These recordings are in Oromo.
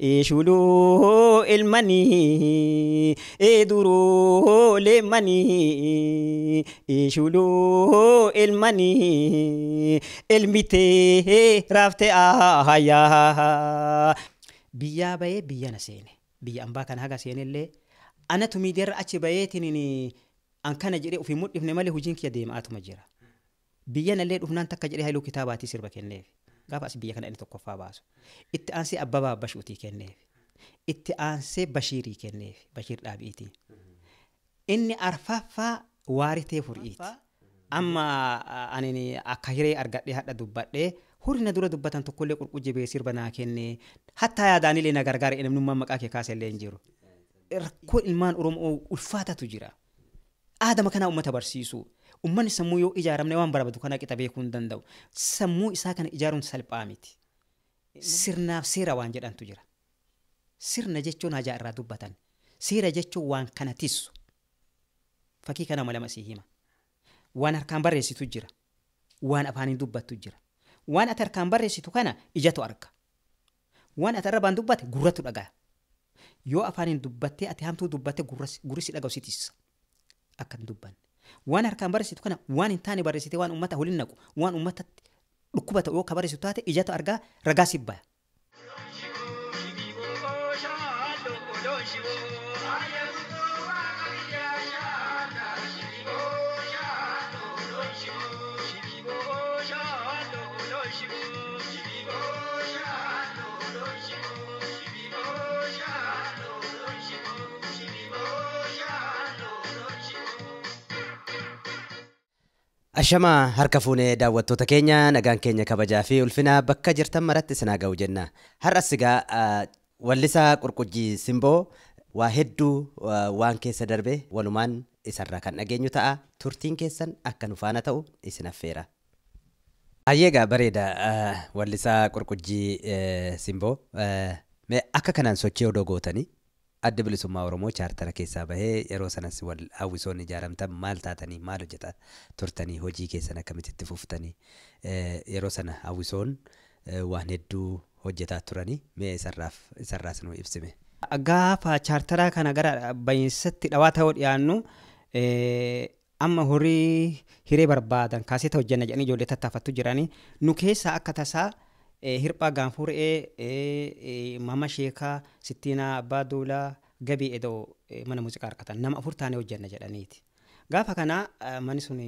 إشولو المني إدرو لمني إشولو المني المتي رافت آهيا بيا بي بيا نسيني بيا أمبا كان هاقا سيني اللي أنا تميدير أتش بيتني أن كان جري وفي مدفن مالي هجينك يديم آتما جرا بيا نلي رفنان تكا جري هايلو كتاباتي سربك النيف gaafa as biyya kana inni tokkoffaa baasu itti aansee abbabaa bashuutii kenneef itti aansee bashiirii bashiir inni arfaffaa waaritee furi'iiti amma anin akka hiree argadhee hadha dubbadhee hurina dura dubbatan tokkollee qulqujjibee sirba naa kenne hattaa yaadaanilee na gargaara namnummaan maqaa kee kaasellee hin jiru rakkoo ilmaan oromoo ulfaatatu jira aadama kanaa uummata barsiisuu Uummanni sammuu yoo ijaaramne waan barbaadu kana qixa beekuu hin danda'u. Sammuu isaa kana ijaaruun salphaa Sirnaaf seera waan jedhantu jira. Sirna jechuun hajaa irraa dubbatan. Seera jechuun waan kana tissu. Fakkii kana malama sii hima. Waan harkaan barreessitu jira. Waan afaaniin dubbattu jira. Waan ati harkaan barreessitu kana ijatu arga. Waan ati arrabaan dubbate gurratu dhaga'a. Yoo afaaniin dubbattee ati hamtuu dubbatte gurri si dhaga'u si Akka dubbanne. waan harkaan barreessitu kana waan hin taane barreessite waan uummata hulin naqu waan uummatatti dhukkuba ta'uu akka barreessitu taate ijata argaa ragaa Ashama harka fuunee daawwattoota keenya nagaan keenya kabajaa fi ulfina bakka jirtan maratti sinaa ga'u jenna. Har'as egaa wallisaa qurqujjii simboo waa hedduu waan keessa darbe walumaan isarraa kan dhageenyu ta'a. Turtiin keessan akka nufaana ta'u isin affeera. Ayyeegaa bareeda wallisaa qurqujjii simboo akka kanaan sochii odoo gootanii adda bilisummaa Oromoo chaartara keessaa bahee yeroo sanas wal hawwisoon ijaaramtan maal taatanii maal hojjeta turtanii hojii keessan akkamitti itti fuftanii yeroo sana hawwisoon waan hedduu hojjetaa turanii mee isarraaf isarraas nu ibsime. Gaafa chaartaraa kana gara bayinsatti dhawaa ta'uu dhiyaannu amma horii hiree barbaadan kaasee ta'u hojjanna jedhanii ijoollee tattaafattu jiranii nu keessaa akka tasaa hirpa ganfur e mama sheka sittiinaa abba duulaa gabi edo mana muuziqaa arkata nama afur taanee hojjanna jedhaniiti. Gaafa kana manni sun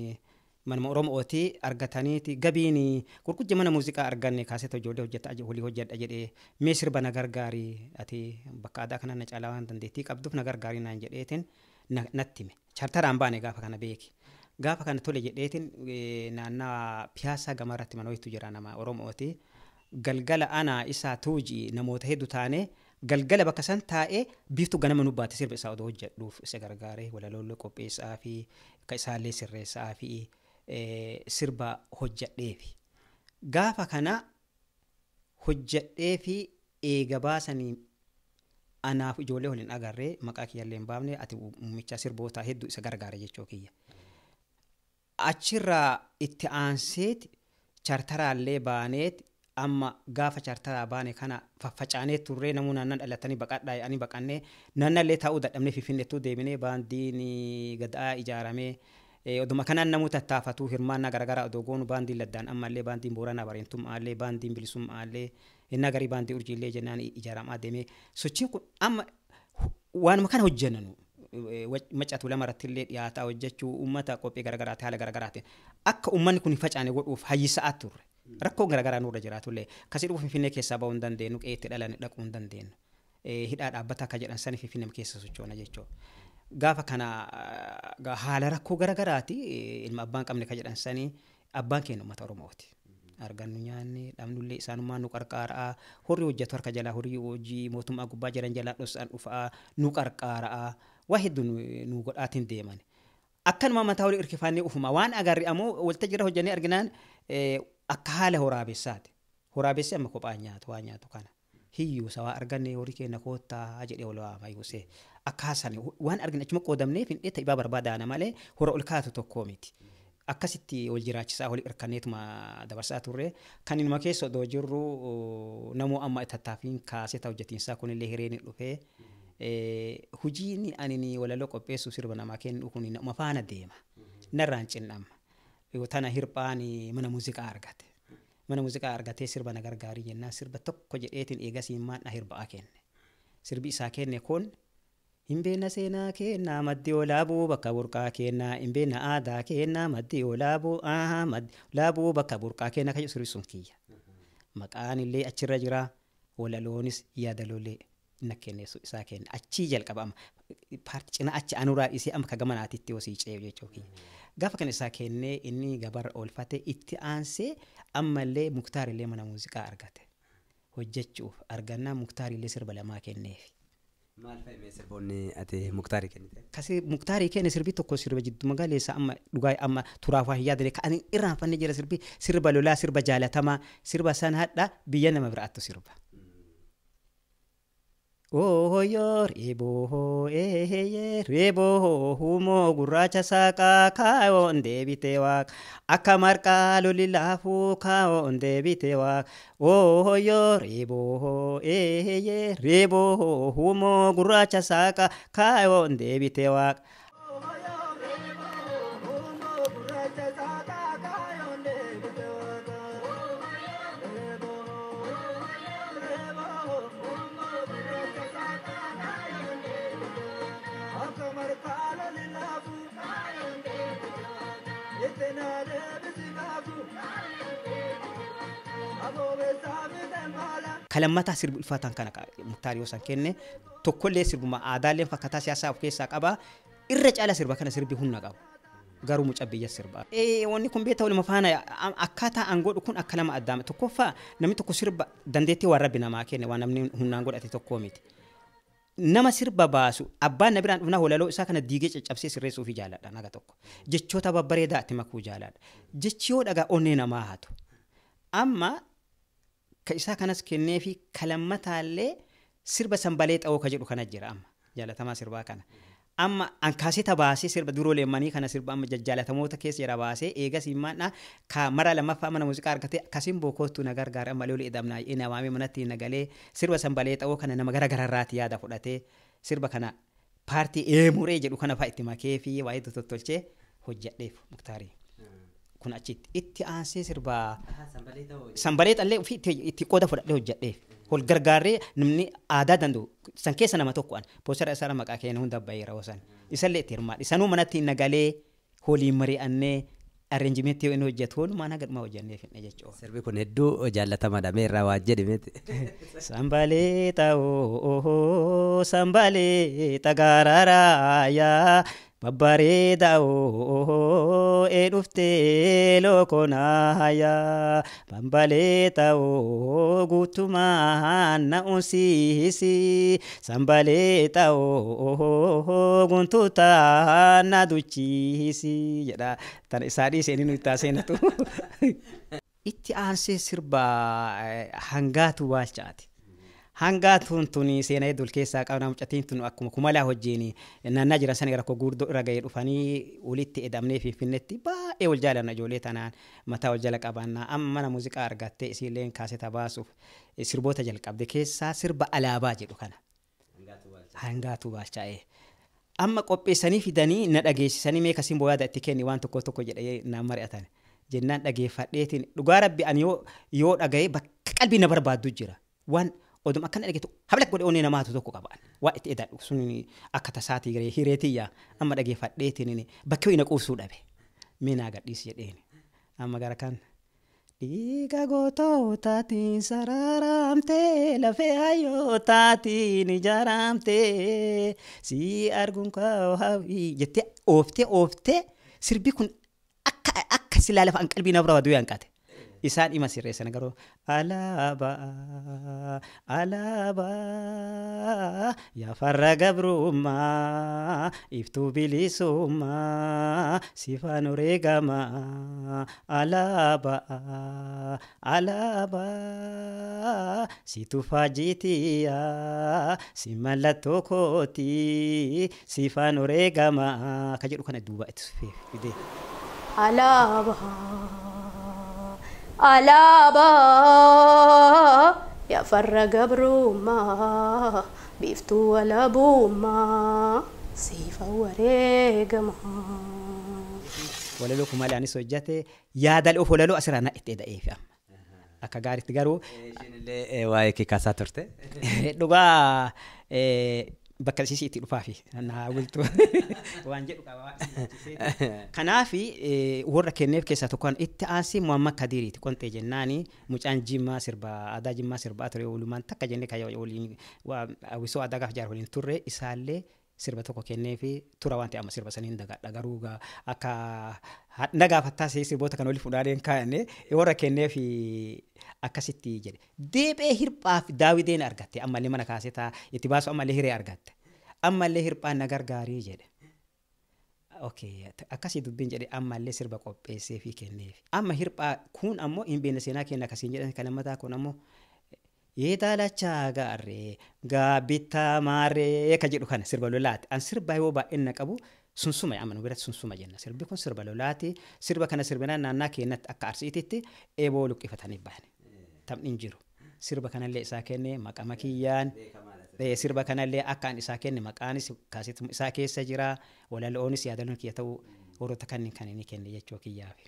manuma Oromooti argataniiti gabiin qurqujja mana muuziqaa arganne kaaseeta ijoollee hojjeta walii hojjedha jedhee mee sirba na gargaarii ati bakka aadaa kana na caalaa waan dandeettii qabduuf na gargaarii naan jedheetiin natti hime. Chartaraan baane gaafa kana beeki. Gaafa kana tole jedheetiin naannaa piyaasaa gamaa irratti mana hojitu jira nama Oromooti. galgala anaa isaa tuuji namoota hedduu taanee galgala bakka san taa'ee biiftuu ganama nu baate sirba isaa odoo hojjedhuuf isa gargaaree walaloolle qopheessaa fi ka isaallee sirreessaa fi sirba hojjedheefi. Gaafa kana hojjedhee eega baasanii anaaf ijoollee waliin agarree maqaa kiyyallee hin baafne ati muummicha sirboota hedduu isa gargaara jechoo kiyya. Achirraa itti aanseeti chartaraallee baaneeti amma gaafa chaartaraa baane kana faccaanee turree namoonni aannan dhalatanii baqadhaa ani baqannee nannallee taa'uu dadhabnee finfinneettuu deebinee baandiin eh, gadaa ijaaramee eh, oduma kanaan namuu tattaafatuu hirmaannaa garaagaraa odoo goonu baandiin laddaan ammallee baandiin booranaa bareentummaallee baandiin bilisummaallee inni agarii baandii urjiillee jennaan ijaaramaa deemee sochiin kun amma waanuma kana hojjennanu. Eh, lama lamarrattillee dhiyaataa hojjechuu uummata qophii garaagaraatiin haala garaagaraatiin akka uummanni kun faca'ane godhuuf hayyisaa turre. rakkoon garaagaraa nurra jiraatu illee akkasii dhufu finfinnee keessaa ba'uu hin dandeenyu qe'ee itti dhalan dhaquu hin dandeenyu hidhaa dhaabbata akka jedhan sani finfinnee keessa sochoona jechuudha. Gaafa kana haala rakkoo garaagaraati ilma abbaan qabne akka jedhan sanii abbaan keenya uummata Oromooti. argannu nyaanne dhabnullee isaanummaa nu qarqaaraa horii hojjetu harka jalaa horii hojii mootummaa gubbaa jiran jalaa dhosaan dhufaa nu qarqaaraa waa hedduu nu godhaatiin deeman. Akkanuma mataa olii hirkifaannee ofuma waan agarri ammoo walitti jira hojjannee arginaan akka haala horaabessaati. Horaabessi amma kophaa nyaatu waa nyaatu kana. hiyyuusa sawaa arganne horii keenya koottaa jedhe ol waama Akka haasane waan argine achuma qoodamneef hin dheetta dhibaa barbaadaana malee hora ol kaatu tokkoo Akkasitti wal jiraachisaa waliin irkanneetuma dabarsaa turre kan inuma keessa odoo jirru namoo amma tattaafin kaasee ta'u hojjetiinsaa kunillee hireen dhufee hojiin ani walaloo qopheessuuf sirba namaa kennu kun faana deema. Narraan cinnamma. tana hirphaan mana muuziqaa argate. Mana muuziqaa argatee sirba na gargaarii jennaan sirba tokko jedheetiin eegasiin maadhaa hirba'aa kenne. Sirbi isaa kenne kun Himbeena seenaa kennaa maddii olaabuu bakka burqaa kennaa himbeena aadaa kennaa maddii olaabuu bakka burqaa kennaa kan sirbi sun kiyya. Maqaan illee achirra jira walaloonis yaadalolee inni kenneessu isaa kenne achii jalqaba amma paartii cinaa achi anuraa isee amma ka gamanaatitti hoosii ce'u kiyya. gaafa kan isaa kennee inni gabarra oolfatee itti aansee ammallee muktaarilee mana muuziqaa argate hojjechuuf argannaa muktaarilee sirba lamaa kenneefi. Maal fa'ii sirboonni ati muktaarii kennite? Kasi muktaarii kenne sirbi tokko sirba jiddu magaaleessaa amma dhugaa amma turaaf waa hin yaadale kan irraanfannee jira sirbi sirba lolaa sirba jaalatamaa sirba san hadhaa biyya nama biraattu sirba. Ooyoo reeboo eeyyee reeboo huumoo gurraacha saaqaa kaayoon deebitee waaq akka marqaa lolli laafuu kaayoon deebitee waaq ooyoo reeboo eeyyee reeboo huumoo gurraacha saaqaa Kalamataa sirbi ulfaataan kana murtaari yoo isaan kenne tokkollee sirbuma aadaallee fakkaataa siyaasa of keessaa qaba irra caala sirba kana sirbi humna qabu. garuu mucaa biyya sirbaa. E, Wanni kun beektaa waluma faana akkaataa aan kun akka nama addaama. Tokkoffaa namni tokko sirba dandeettii waan rabbi namaa kenne waan namni humnaan godhate tokko miti. Nama sirba baasu abbaan na biraan dhufnaa holaloo isaa kana diigee caccabsee sirreessuufi jaaladha naga tokko. Jechoota babbareedaa itti makuu jaaladha. Jechi dhagaa onnee namaa hatu. Amma Ka isaa kanas kennee fi kallammataallee sirba sanbalee xa'oo ka jedhu kana jira amma jaalatamaa sirbaa kana. Amma ankaasita baasee sirba duroo leemmanii kana sirba amma jaalatamoota keessa jira baasee eegas himmaadha ka mara lammaffaa mana muuziqaa argate akkasiin bookootu na gargaara amma looli idabnaa inamaamee manatti nagalee sirba sanbalee xa'oo kana nama gara gararraati yaada fudhatee sirba kana paartii eemuree jedhu kana fa'aa itti makee fi waa'ee tottolchee hojjadheef muktaarii. kun achitti itti aansee sirbaa sanbaleexallee ofii itti qooda fudhadhee hojjadheef wal gargaaree namni aadaa danda'u san keessa nama tokko an poosara isaa maqaa keenya hunda bayeera hosan isallee itti hirmaadhe sanuu manatti nagalee holiin mari'annee arreenjimeetti yoo inni hojjetu hoolu maanaa gadmaa hojjannee finne jechuudha. Sirbi kun hedduu jaallatamaadha meerraa waa jedhameeti. Sambalee ta'oo sambalee tagaararaa yaa. babbareeda'oo ee lokonahaya lookonaaya bambaleexa'oo guutumaan na'uun siisi sambaleexa'oo guntuutaa na duchiisi jedha tan isaa dhiise inni nuyi taaseenatu itti aansee sirbaa eh, hangaatu waalchaati hanga tun seenaa hedduu keessaa qabu mucatiin tun akkuma kumalaa wajjin naannaa jiran sana gara koo guurdoo dhufanii walitti edamnee finfinnetti baay'ee wal jaalanna ijoollee tanaan mataa wal jala amma mana muuziqaa kaaseta baasuuf eh, sirboota jalqabde keessaa sirba alaabaa jedhu hangaatu Amma qopheessanii fidanii na dhageessisanii mee kasiin boo'aadha itti kenni waan tokko tokko jedhee eh, mari'atan jennaan dhageeffadheetiin dhugaa rabbi yoo dhagahee bakka qalbii na barbaadu jira odum akkan dhagetu habla godhe onni namaatu tokko qabaan waa itti edaan sun akka tasaatii garee hireetiyya amma dhageeffadheetiin bakkee ina quubsuu dhabe minaa gadhiis jedheen amma gara kan dhiiga gootoo taatiin sararaamtee lafee hayyoo taatiin ijaaraamtee si arguun ka'u hawwii jettee ooftee ooftee sirbi kun akka akka si laalafa an qalbii nama rawaduu yaanqaate Isaa dhima sirreessan garuu Alaaba alaabaa yaafarra gabrummaa iftuu bilisummaa sifaan ureegamaa alaabaa alaaba situ si mallattoo kootii sifaan ureegamaa akka jedhu kana duuba ألابا يا فرق بروما بيفتو ولا بوما سيفا وريقما ولو كمال يعني سوجاتي يا دالوف ولو أسرانا اتدا ايفا akka gaariitti garuu. Waa'ee keekaasaa turte. دوغا bakka dhufaa fi na hawwiltu waan jedhu qaba kanaaf eh, warra kenneef keessaa tokkoon itti aansi muhammad kadiriiti qontee jennaani mucaan jimmaa sirba aadaa jimmaa sirba ture walumaan takka jenne kan waliin wisoo aadaa gaafa jaarra waliin turre isaallee sirba tokko kenneefi tura waan ta'e amma sirba saniin dhagaruuga akka Hadna gaafattaa sirboota kan olii fuudhanii kaa'anii warra kennee fi akkasitti jedhe. Deebee hirphaa fi daawwitiin argatte ammallee mana kaasee itti baasu ammallee hiree argatte. Ammallee hirphaan na nagargaarii jedhe. Akkasii dubbin jedhe ammallee sirba qopheessee fi kenneef. Amma hirphaa kun ammoo hin beekne seenaa kenna akkasiin jedhan kan lammataa kun ammoo yeedaalachaa gaarree bittaa maarree kan jedhu kana sirba lolaati. An sirbaa yoo baay'een na qabu. sunsuma amanu biratti sunsuma jenna sirbi kun sirba lolaati sirba kana sirbinaan naannaa keenyatti akka arsiititti eeboo luqqifatanii bahan taphni jiru sirba kanallee isaa kenne maqama kiyyaan sirba kanallee akka an isaa kenne maqaanis kaasitu isaa keessa jira walaloonis yaadaloon kiyya ta'uu warroota kanneen kan inni kenne jechuu kiyyaafi.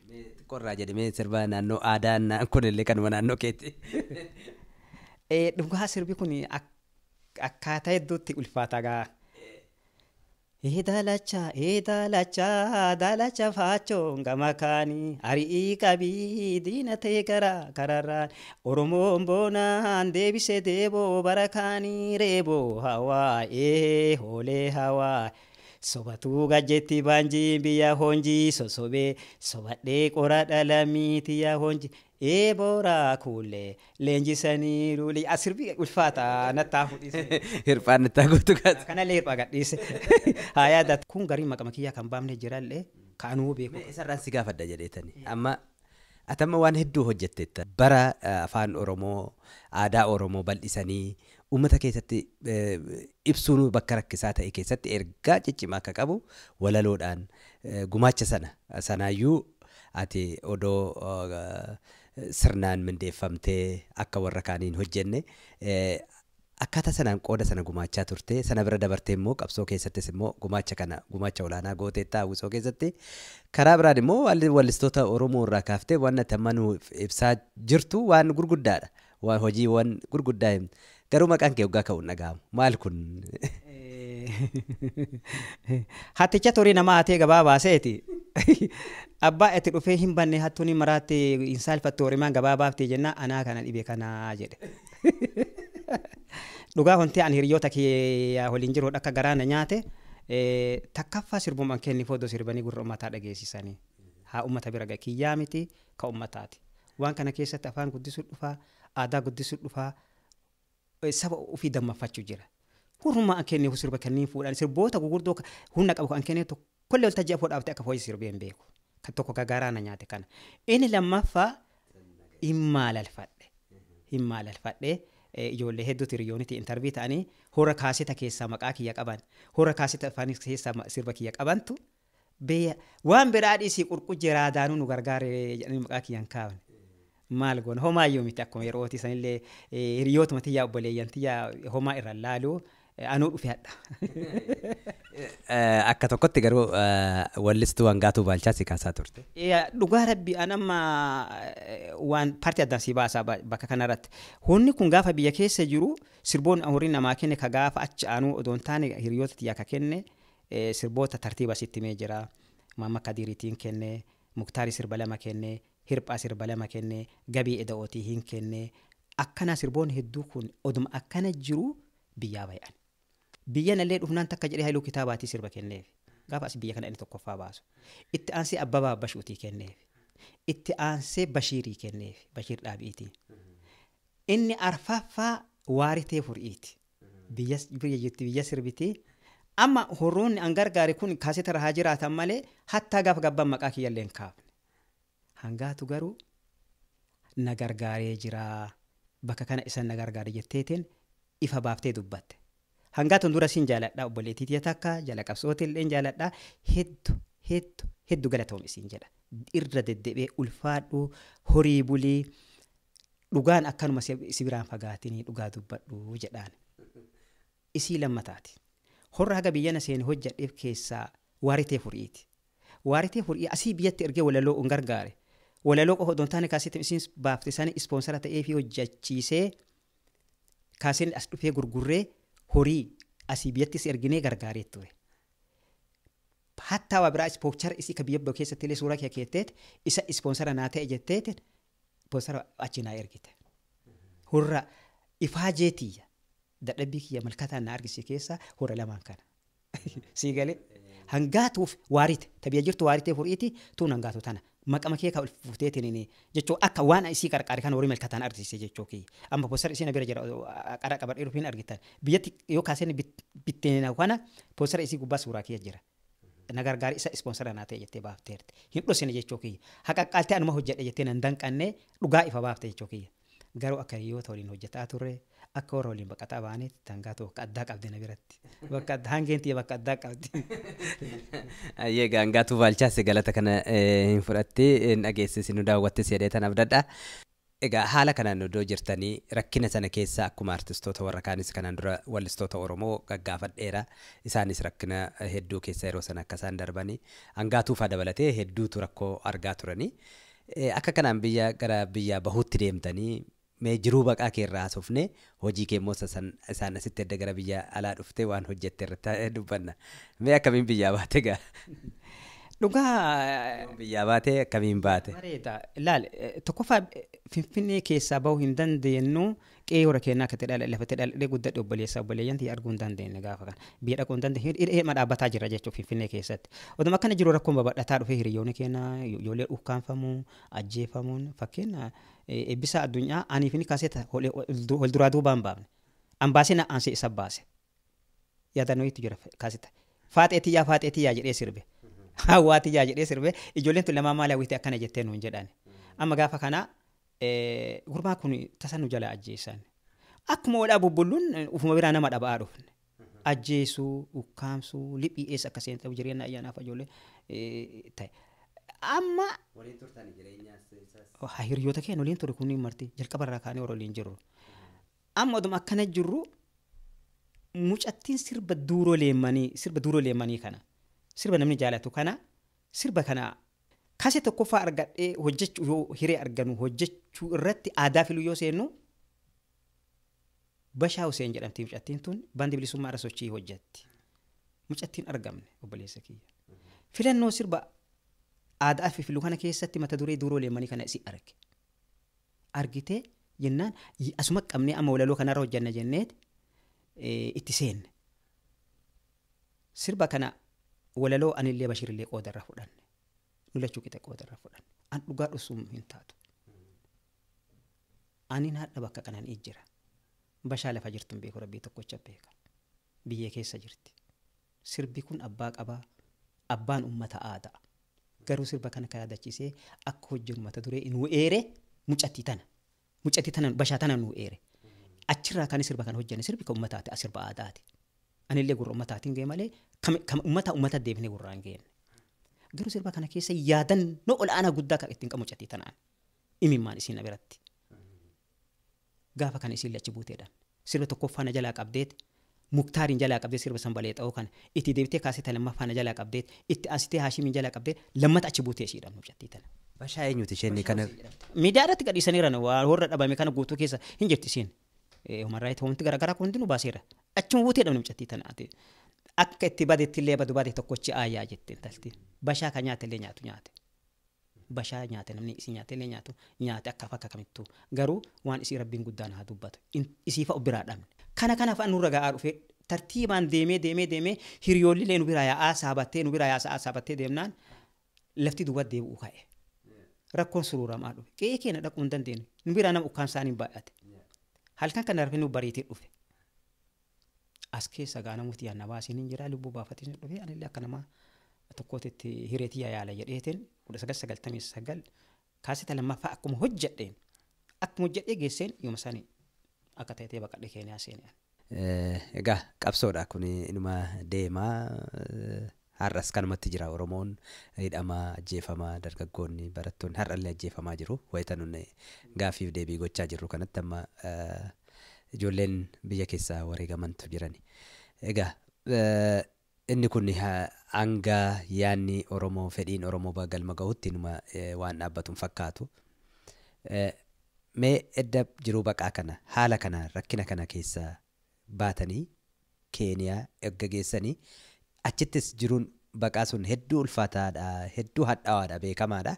Qorraa jedhamee sirba naannoo aadaan kunillee kanuma naannoo keetti. Dhugaa sirbi kun akkaataa hedduutti ulfaataa gahaa. Idalacha, idalacha, dalacha faachoon gama kaanii ari'ii qabii diina ta'e garaa gararraan Oromoon boonaan deebise deeboo bara kaanii reeboo hawaa ee hoolee hawaa. Sobatuu gajjetti baanjiin biyya honjii sosobee sobadhee qora dhalamii tiyya ee boora kuulee leenjisanii ruulii asirbi ulfaata nattaa fuudhise. Hirphaan nattaa guutuu kaasa. Kanallee hirphaa gadhiise. Haa yaadatu. Kun garii maqama kiyyaa kan baamne jiraallee kaanuu beeku. Isarraan si gaafadha jedheetani. Amma atamma waan hedduu hojjetteetta. Bara afaan Oromoo aadaa Oromoo bal'isanii uummata keessatti ibsuun bakka rakkisaa ta'e keessatti ergaa ciccimaa akka qabu walaloodhaan gumaacha sana sanaayyuu ati odoo sirnaan mindeeffamtee akka warra kaaniin hojjenne akkaataa sanaan qooda sana gumaachaa turte sana bira dabartee immoo qabsoo keessattis immoo gumaacha kana gumaacha olaanaa gooteetta hawwisoo keessatti karaa biraan immoo wallistoota Oromoo irraa kaaftee waan natamanuu ibsaa jirtu waan gurguddaadha hojii waan gurguddaa garuu maqaan kee waggaa ka'uun dhaga'amu maal kun. Hatticha turii nama hatee gabaa baaseeti. Abbaa itti dhufee hin banne hattuun maraatti hin saalfattu horimaan gabaa baaftee jennaa anaa kana dhibe kanaa jedhe. Dhugaa hontee ani hiriyoota kiyyaa waliin jiru akka garaana nyaate takkaffaa sirbumaan kenni foodoo sirbanii gurra uummataa dhageessisanii. Haa ummata bira gahe kiyyaa miti ka uummataati. Waan kana keessatti afaan guddisuun dhufaa aadaa guddisuun dhufaa saba ofii dammaffachuu jira. Hurummaa an kennee sirba kennee fuudhaan sirboota gurguddoo humna qabu kan kennee tokkollee wal tajjaa foodhaaf akka fooyyee sirbee hin beeku. Kan tokko gagaaraa na nyaate kana. Inni lammaffaa dhimmaa lalfadhe. Eh, ijoollee hedduutu hiriyoonitti intarvii ta'anii hora kaaseta keessaa maqaa kiyya qaban hora kaaseta keessaa sirba kiyya qabantu waan biraa dhiisii qurqujjee nu gargaare maqaa kiyyaan kaafne. maal goona homaayyoo miti akkuma yeroo ootisanillee eh, hiriyootuma tiyyaa obboleeyyan homaa irra laaluu Eh, anuu dhufe hadha. Eh, akka tokkotti garuu eh, wallistuu hangaatu baalchaa si kaasaa turte. Dhugaa rabbi an waan paartii addaan si baasaa bakka kanarratti. Honni kun gaafa biyya keessa jiru sirboon horiin namaa kenne ka gaafa achi anuu odoo hin taane hiriyoota xiyyaa kenne sirboota tartiiba sitti mee jira. Mamma Kadiiriitiin kenne Muktaari sirba lama kenne Hirphaa sirba lama kenne Gabii Eda'ootii hin kenne akkanaa sirboonni hedduu kun oduma akkana jiru biyyaa bay'an. biyyanallee dhufnaan takka jedhee hailuu kitaabaatii sirba kenneef gaafa biyya inni baasu itti aansee abbabaa bashuutii kenneef itti aansee bashiirii kenneef inni arfaffaa waaritee furi'iiti biyya sirbitii amma horroonni an gargaare kun kaaseta rahaa jiraatan malee hattaa gaafa gabbaan maqaa kiyyallee hin kaafne hangaatu garuu na gargaaree bakka kana isa na jetteetiin ifa baaftee dubbatte Hangaatiin dura siin jaaladha obboleettii takka jala qabsoota illee jaaladha hedduu hedduu hedduu galatoomis hin jedha irra deddeebi'ee ulfaadhu horii bulii dhugaan akkanuma si biraan fagaatiin dhugaa dubbadhu jedhaan isii lammataati. Horra haga biyyana seen hojjedheef keessaa waaritee furiiti. Waaritee furii asii biyyatti ergee walaloo hin gargaare. Walaloo qofa odoo hin taane kaasitti isiin baafte sana ispoonsara ta'ee fi hojjechiisee kaaseen as dhufee gurgurree. horii asii biyyattis erginee gargaaree ture. Hattaa waa biraa ispookchara isii ka biyya keessatti illee suuraa kee keetteet isa ispoonsara naa ta'e jetteet ispoonsara achi naa ergite. Hurra ifaa jeetiyya dadhabbii kiyya malkataan naa argisiise keessaa hurra lamaan kana. Sii galee hangaatuuf waarite tabiyya jirtu waaritee furiiti tuun hangaatu tana. maqama kee kan fuftee tiniini jechuun akka waan isii qarqaare kan horii malkataan argisiise jechuuki amma poostar isii na bira jira qara qabar irrufiin argitan biyyatti yoo kaaseen bitteena kana poostar isii gubbaa suuraa kiyya jira na gargaari isa ispoonsara naa ta'e jettee baafteerti hin dhusine jechuuki haqaqqaaltee anuma hojjedhe jettee nan danqanne dhugaa ifa baafte jechuuki garuu akka hiriyoota waliin hojjetaa turre akka warra waliin baqataa ba'aniitti tangaatu bakka addaa qabdi na biratti bakka hangeen tiyya bakka addaa qabdi. Ayyee gaangaatu baalchaase galata kana eh, hin fudhatte hin eh, nu daawwattes jedhee tanaaf dadha. Egaa haala kanaan iddoo jirtanii rakkina sana keessa akkuma artistoota warra kaanis kanaan dura wallistoota Oromoo gaggaafadheera. Isaanis rakkina eh, hedduu keessa yeroo sana akka isaan darbanii hangaatuufaa dabalatee hedduutu rakkoo argaa turanii. Akka kanaan biyya gara biyya bahuutti deemtanii mee jiruu baqaa kee irraa haasofne hojii kee immoo isaan asitti edda gara biyya alaa dhuftee waan hojjette irratti dubbanna. Mee akkamiin biyyaa baate gaa? Dhugaa. Biyyaa baatee akkamiin baate? Bareeda. Ilaali tokkoffaa finfinnee keessaa bahuu hin dandeenyu qe'ee hora kennaa akka ta'e lafatee dhaladhee guddadhe obboleessaa obboleeyyantii arguu hin dandeenye gaafa kana. Biyya dhaquu hin dandeenye hirma dhaabbataa jira jechuudha finfinnee keessatti. Oduma akkana jiru rakkoon babal'ataa dhufee hiriyoonni keenya yoolee ukkaanfamu ajjeefamuun fakkeenya. eebbisa eh, addunyaa aniif ni kaaseta wal duraa duuba An baasina ambaasina ansi isa baase yaadannoo itti jira kaaseta faaxeetii yaa jedhee sirbe hawaatii yaa jedhee sirbe ijoolleen tun lamaa maal hawwite akkana jettee nuun jedhan amma gaafa kana eh, gurbaa kun tasa nu jala ajjeessan akkuma wadhaa bubbulluun eh, ufuma biraa nama dhabaa dhufne ajjeesuu ukkaamsuu liphii eessa akkaseen ta'u jireenya ayyaanaaf ijoollee ta'e. amma. Waliin turtan jireenyaas. Oh, Hiriyoota keenya waliin ture kun marti jalqabarraa kaanee waliin jiru. Amma oduma akkana jirru mucattiin sirba duuroo leemmanii sirba duuroo leemmanii kana sirba namni jaalatu kana sirba kana kase tokkoffaa argadhee hojjechuu yoo hiree arganu hojjechuu irratti aadaa filuu yoo seennu Bashaa Huseen jedhamti mucattiin tun baandi bilisummaa irra sochii hojjetti. Mucattiin argamne obboleessa kiyya. Mhm. Filannoo sirba aadaa fi filuu kana keessatti mata duree duroo leemmanii kana si arge. Argitee jennaan asuma qabnee ama walaloo kanarra hojjanna jenneet itti seenne. Sirba kana walaloo anillee bashiir bashirillee qoodarra fudhanne. Nulachuu qixa qoodarra fudhanne. An dhugaa dhusuun hin taatu. Ani haadha bakka kanaan jira Bashaa lafa jirtun beeku rabbii tokkocha beeka. Biyyee keessa jirti. Sirbi kun abbaa qabaa. Abbaan uummata aadaa. garuu sirba kana ka yaadachiisee akka hojjennu mata duree nu eere mucatti tana mucatti tana bashaa tana nu eere achirraa kan sirba kana hojjenne sirbi kan uummataati sirba aadaati anillee gurra uummataatiin ga'e malee uummata uummata deebinee gurraa hin ga'e garuu sirba kana keessa yaadannoo ol'aanaa guddaa kan ittiin qabu mucatti tanaan imimmaan isiin biratti gaafa kana isiin achi buuteedhaan sirba tokkoffaa na jalaa qabdeeti. muktaariin jalaa qabdee sirba sanbalee ta'uu kana itti deebitee kaasee ta lammaffaan jalaa qabdeet itti asitee haashimiin jalaa qabdeet lammata achi buutee ishii dhabnu jettii tana. Bashaa eenyuti isheen kana. Miidiyaa irratti gadhiisaniiran warra dhabame kana guutuu keessa hin jirti isiin. Humaraayit homti garaagaraa kun hundinuu baaseera. Achuma buutee dhabnu jettii tana. Akka itti badeetti illee badu baate tokkochi aayaa jettiin taltiin. Bashaa kan nyaate illee nyaatu nyaate. bashaa nyaate namni isii nyaate illee nyaatu nyaate akka akka kamittuu garuu waan isii rabbiin guddaan haa dubbatu isiifa of biraa dhabne kana kana fa'a nurra ga'aa dhufe tartiibaan deemee deemee deemee hiriyoollee nu biraa yaa'aa saabattee nu biraa yaa'aa saabattee deemnaan lafti duuba deebi'u ka'e rakkoon suruuramaa dhufe qe'ee keenya dhaquu hin dandeenye nu biraa nama ukkaan isaanii baay'ate halkan kana darbee nu bariitee dhufe as keessa gaa namooti yaa nabaasiin hin jira lubbuu baafatiin dhufe akka namaa tokkootitti hireetii yaala jedheetiin kudha sagal sagaltamii sagal kaasita lammaffaa akkuma hojjedheen akkuma hojjedhee geesseen yooma akka ta'e baqadhe keenyaa seenaa. Eh, egaa qabsoodha kun inuma deemaa eh, har'as kanumatti jira Oromoon hidhamaa ajjeefamaa dargaggoonni barattoonni har'allee ajjeefamaa jiru wayita nuti eh, gaafiif deebii gochaa jirru kanatti amma ijoolleen biyya keessaa wareegamantu jirani. eegaa inni kun hanga yaanni Oromoo fedhiin Oromoo galma gahuutti inuma waan dhaabbatuun fakkaatu. mee edda jiruu baqaa kana haala kana rakkina kana keessa baatanii keeniyaa erga geessanii achittis jiruun baqaa sun hedduu ulfaataadha hedduu beekamaa beekamaadha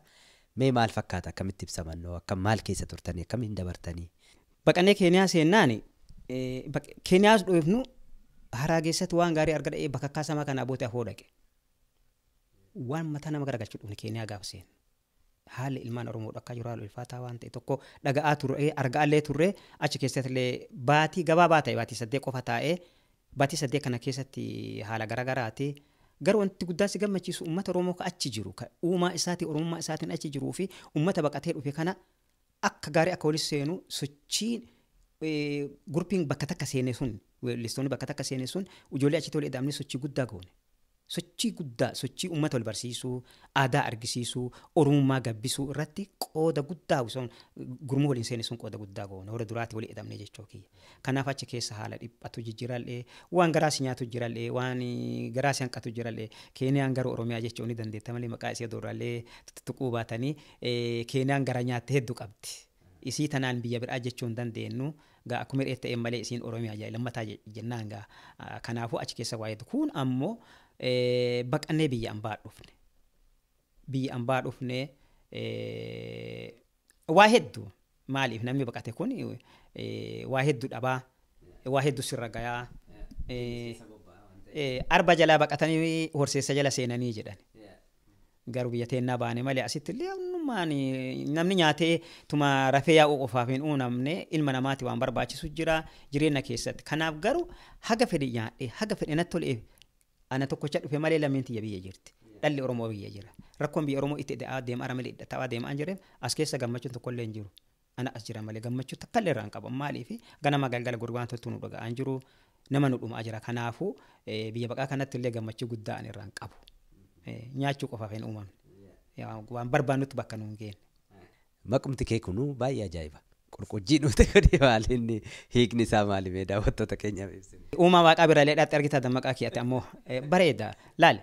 mee maal fakkaata akkamitti ibsamannoo akkam maal keessa turtanii akkamiin dabartanii. Baqannee keeniyaa seennaan keeniyaas dhoofnu haraa keessatti waan gaarii argadhee bakakkaa samaa kanaa aboota hoo dhaqe waan mataa nama garagalchuu dhufne keeniyaa gaafa seennu. haalli ilmaan oromoodha akka jiru haala ulfaataa waan ta'e tokko dhaga'aa turre argaallee turre achi keessattillee baatii gabaabaa ta'e baatii saddee qofa taa'ee baatii saddee kana keessatti haala achi jiruu kana akka akka sochii seene sun seene sun sochii guddaa sochii guddaa sochii uummata wal barsiisuu aadaa argisiisuu oromummaa gabbisuu irratti qooda guddaa gurmuu waliin seeni qooda guddaa goona duraatti walii hidhamne jechoo kiyya kanaaf achi keessa haala dhiphatu jijjiirallee waan garaa waan garaa hanqatu gara oromiyaa jechuu ni dandeetta malee maqaa doorallee tutuquu baatanii keeniyaan gara nyaatte hedduu qabdi isii tanaan biyya biraa jechuu hin dandeenyu. akkuma ta'e malee isiin oromiyaa jaa lammataa jennaan gaa achi ammoo Eh, baqannee biyya ambaa dhufne biyya ambaa dhufne eh, waa hedduu maaliif namni baqate kun eh, waa hedduu dhabaa waa hedduu sirra gayaa arba jalaa baqatanii horseessa jala seenanii jedhani. garuu biyya teennaa baane asitti namni nyaatee tuma rafee yaa'uu qofaaf hin uunamne ilma namaati waan barbaachisu jira jireenya keessatti kanaaf garuu haga fedhe nyaadhe haga fedhe natti ana tokko tokkocha dhufe malee lameen xiyya biyya jirti dhalli Oromoo biyya jira rakkoon biyya Oromoo itti deemaa malee taphaa deemaa jireen as keessa gammachuun tokkollee hin jiru ana as jira malee gammachuu takkallee irraan qaban maaliif ganama galgala gurbaan toltu nu dhaga'aan jiru nama nu dhumaa jira kanaafuu biyya baqaa kanatti illee gammachuu guddaa an irraan qabu nyaachuu qofaaf hin uumamne waan barbaannutti bakka nuun geenne. Maqumti kee kunuu baay'ee ajaa'iba. Qorqojjiin nuti godhee maali inni hiikni isaa maali mee daawwattoota keenyaaf ibsine. Uumaa waaqaa biraaleedhaatti argita dammaqaa kee ati ammoo bareeda laal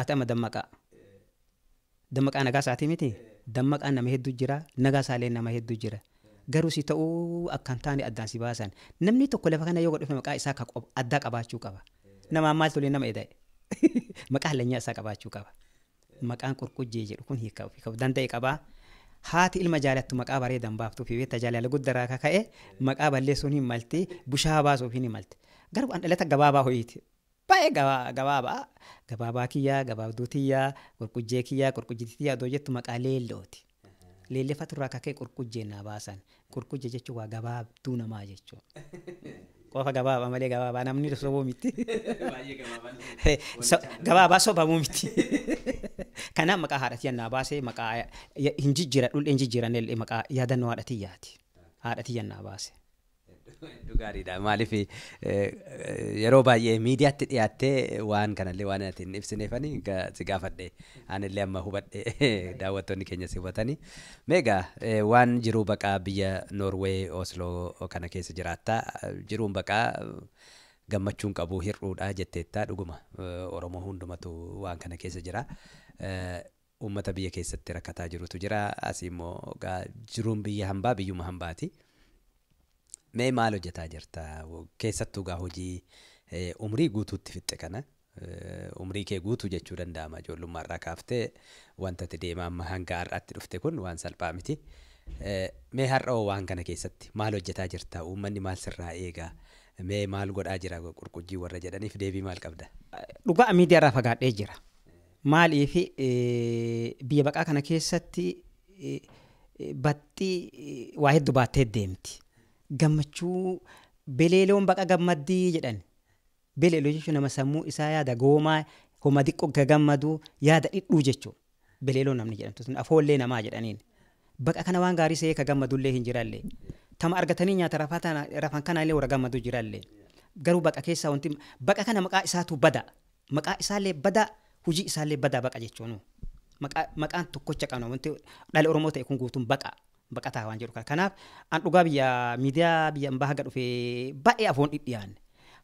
ati amma dammaqaa dammaqaa nagaa isaatii miti dammaqaa nama hedduu jira nagaa isaallee nama hedduu jira garuu si ta'uu akkan taane addaan si baasan namni tokko lafa kana yoo godhuuf maqaa isaa addaa qabaachuu qaba namaa maal tole nama eda'e maqaa hallanyaa isaa qabaachuu qaba maqaan qorqojjee jedhu kun hiikaa ofii qabu danda'e qabaa. haati ilma jaalattu maqaa bareedan baaftuu fi beektaa jaalala guddaa akka ka'e maqaa balleessuun hin malti, bushaa baasuuf hin malte garuu an dhalata gabaabaa ho'iiti baay'ee gabaabaa gabaabaa kiyyaa gabaabduu tiyyaa qurqujjee kiyyaa odoo jettu maqaa leellooti leelleeffatu irraa akka ka'e qurqujjee naa baasan qurqujje jechuun waa gabaabduu namaa jechuudha. qofa gabaabaa malee gabaabaa namni soboo miti gabaabaa sobamuu miti. Kanaaf maqaa haadhatii yannaa baasee maqaa hin jijjiira dhullee hin jijjiiranne maqaa yaadannoo haadhatiyyaati. Haadhatii yannaa baasee. Hedduu gaariidha. Maaliif yeroo baay'ee miidiyaatti dhiyaattee waan kanallee waan ati hin ibsineefani si gaafadhe. Anillee amma hubadhe daawwattoonni keenya si hubatanii. Meegaa waan jiruu baqaa biyya Noorwee Osloo kana keessa jiraattaa. Jiruun baqaa gammachuun qabu hir'uudha jetteettaa dhuguma. Oromoo hundumatu waan kana keessa jira. Eh, uummata biyya keessatti rakkataa jirutu jira. Asii immoo jiruun biyya hambaa biyyuma hambaati. Mee maal hojjetaa jirta? Keessattu gaa hojii eh, umrii guutuutti fixxe kana. Eh, umrii kee guutuu jechuu danda'ama. Ijoollummaarraa kaaftee wanta ati hanga har'aatti dhufte kun waan salphaa miti. Mee har'oo waan kana keessatti maal hojjetaa jirta? Uummanni maal sirraa eegaa? Mee maal godhaa jira qurqurjii warra jedhaniif deebii maal qabda? Dhugaa miidiyaarraa fagaadhee jira. Maaliif eh, biyya baqaa kana keessatti eh, eh, batti waa hedduu baattee deemti. Gammachuu beleeloon baqa gammaddii jedhani. Beleeloo jechuun nama sammuu isaa yaada goomaa homa xiqqoo gammadu, yaada dhidhuu jechuudha. Beleeloo namni jedhamtu afoollee namaa jedhaniin. Baqa kana waan gaarii seeka gammadullee hin jirallee. Tama argatanii nyaata rafan kana illee warra gammadu jirallee. Garuu baqa keessaa wanti baqa kana maqaa isaatu bada. Maqaa isaallee bada. hujii isaallee badaa baqa jechuun maqaan tokkocha qabna wanti dhala Oromoo ta'e kun guutuun baqa baqataa waan jedhu kanaaf an dhugaa biyya miidiyaa biyya ambaa haga dhufee baay'ee afoon dhidhiyaanne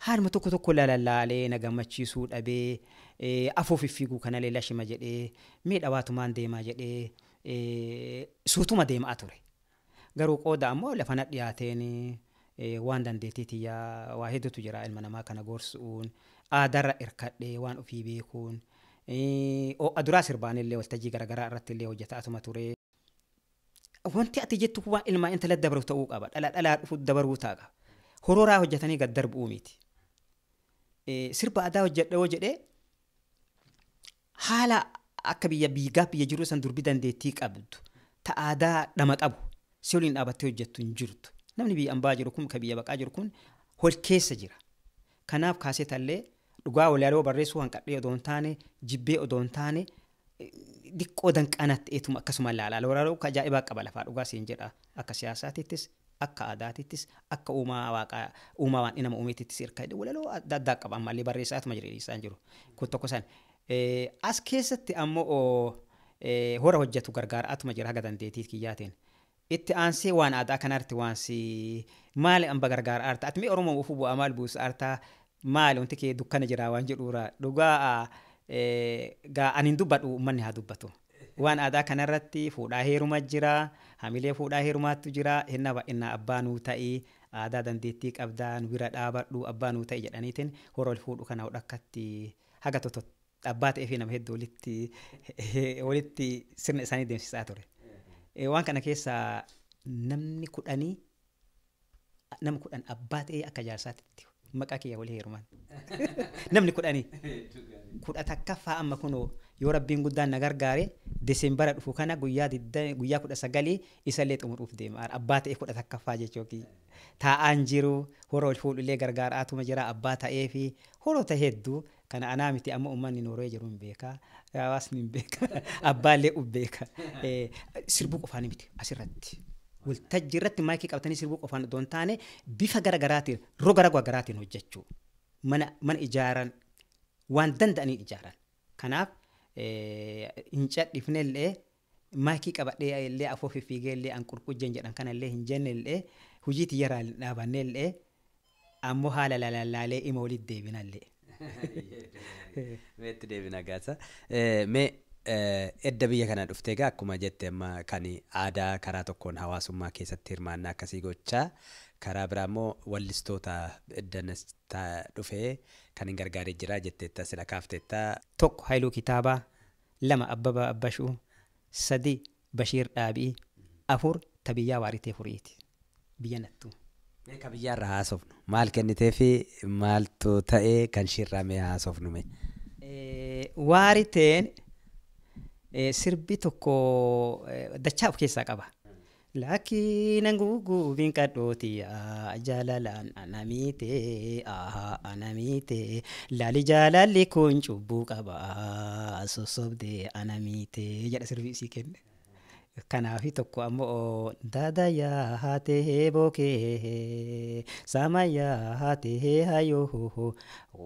haaduma tokko tokko lalallaalee na gammachiisuu dhabee afoo fiffiiguu kanalee lashima jedhee mee dhawaatumaan deemaa jedhee suutuma deemaa ture garuu qooda ammoo lafa na dhiyaateen waan dandeettii tiyyaa waa hedduutu jira ilma namaa kana gorsuun aadarra irkadhee waan ofii beekuun aduraa sirbaan illee waltajjii garaagaraa irratti illee hojjetaa asuma ture. Wanti ati jettu waan ilmaa intala dabaru ta'uu qaba. Dhala dhalaa dhufu dabaruu ta'a. Horooraa hojjetanii gad darbu miti. Sirba aadaa hojjedhoo jedhee haala akka biyya biigaa biyya jiru san durbi dandeettii qabdu ta aadaa dhama qabu si waliin dhaabattee hojjettu hin jirtu. Namni biyya ambaa jiru kun ka biyya baqaa jiru kun hol keessa jira. Kanaaf kaasee tallee Dhugaa walaaloo barreessuu hanqadhee otoo hin taane jibbee otoo hin taane diqqoo danqaana ta'eetuma akkasuma ilaala. Walaaloo ajaa'ibaa qaba lafaa dhugaa siin jedha. Akka siyaasaatittis akka aadaatittis akka uumaa waaqaa uumaa waan nama uumeetittis hirkaa jedhu adda addaa qaba ammallee barreessaatuma jiru. Kun tokko san. As keessatti ammoo hora hojjetu waan gargaara artaa atmee bu'aa maal artaa maali wanti kee dukkana jira waan jedhuura dhugaa gaa ani dubbadhu manni haa dubbatu waan aadaa kanarratti fuudhaa heerumaa jira hamilee fuudhaa heerumaattu jira hinna ba'innaa abbaanuu ta'ii aadaa dandeettii qabdaan wira dhaabadhu abbaanuu ta'ii jedhaniitiin hora ol fuudhu kana hodhakkatti haga tokko abbaa ta'ee fi nama hedduu walitti walitti sirna isaanii deemsisaa ture. Waan kana keessaa namni kudhanii nama kudhan abbaa ta'ee akka jaarsaatti maqaa kiyya walii heerumaan namni kudhanii kudha takkaffaa amma kunoo yoo rabbiin guddaan na gargaare deseembara dhufu kana guyyaa kudha sagalii isallee xumuruuf deema abbaa ta'e kudha takkaffaa jechuuki taa'aan jiru hora ol fuudhullee gargaaraatuma jira abbaa ta'ee fi horota hedduu kana anaa miti amma uummanni nooree jiru hin beeka hawaasni hin beekaa abbaallee uf sirbuu qofaani miti asirratti. Waltajjii irratti maayikii qabatanii sirbuu qofaan otoo hin taane bifa garaagaraatiin roo garaa garaagaraatiin hojjechuu mana ijaaran waan danda'aniin ijaaran. Kanaaf hin cadhifne illee maayikii qabadhee illee afoo fiigee illee an qurqujjeen jedhan kana hin jenne illee hojii xiyya dhaabanne illee ammoo haala lalaalaalee ima walitti deebina illee. Mee Eh, edda biyya kana dhufte egaa akkuma jette amma kan aadaa karaa tokkoon hawaasummaa keessatti hirmaannaa akkasii gochaa karaa biraa immoo wallistoota eddanastaa dhufee kan hin gargaaree jira jetteetta sila kaafteetta. Tokko Haayiluu Kitaabaa lama Abbabaa Abbashuu sadi Bashiir Dhaabii afur Tabiyyaa Waaritee Furiiti biyya nattuu. maal kennitee fi maaltu ta'ee kan shirramee haasofnume. Waariteen. Eh, sirbi tokko eh, dachaa of keessaa qaba. Laakinan gugubiin kadhootiyaa jaalalaan anamiitee ahaa anamiitee laali jaalalli kun cubbuu qaba sosobdee anamiitee jedha sirbii isii kenne. kanaafi tokko ammoo daadayaa haatee heebokee samayaa haatee heehayoo